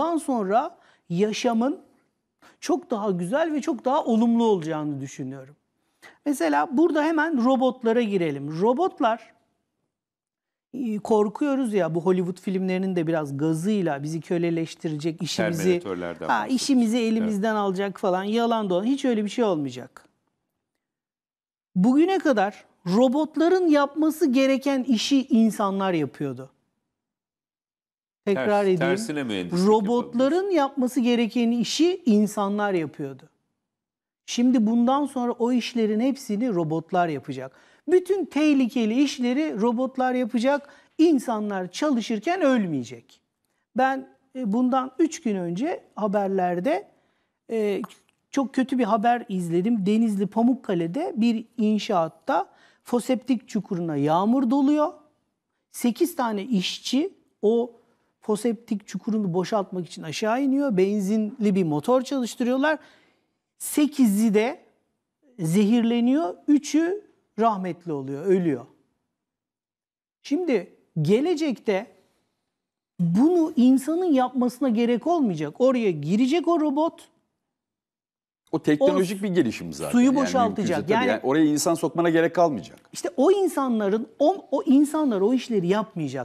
bundan sonra yaşamın çok daha güzel ve çok daha olumlu olacağını düşünüyorum. Mesela burada hemen robotlara girelim. Robotlar e, korkuyoruz ya bu Hollywood filmlerinin de biraz gazıyla bizi köleleştirecek işimizi ha, işimizi elimizden evet. alacak falan yalan dolan hiç öyle bir şey olmayacak. Bugüne kadar robotların yapması gereken işi insanlar yapıyordu tekrar Ters, edeyim. Tersine mühendislik Robotların yapması gereken işi insanlar yapıyordu. Şimdi bundan sonra o işlerin hepsini robotlar yapacak. Bütün tehlikeli işleri robotlar yapacak. İnsanlar çalışırken ölmeyecek. Ben e, bundan 3 gün önce haberlerde e, çok kötü bir haber izledim. Denizli Pamukkale'de bir inşaatta foseptik çukuruna yağmur doluyor. 8 tane işçi o poseptik çukurunu boşaltmak için aşağı iniyor. Benzinli bir motor çalıştırıyorlar. 8'i de zehirleniyor. 3'ü rahmetli oluyor, ölüyor. Şimdi gelecekte bunu insanın yapmasına gerek olmayacak. Oraya girecek o robot. O teknolojik o, bir gelişim zaten. Suyu boşaltacak. Yani, yani oraya insan sokmana gerek kalmayacak. İşte o insanların o, o insanlar o işleri yapmayacaklar.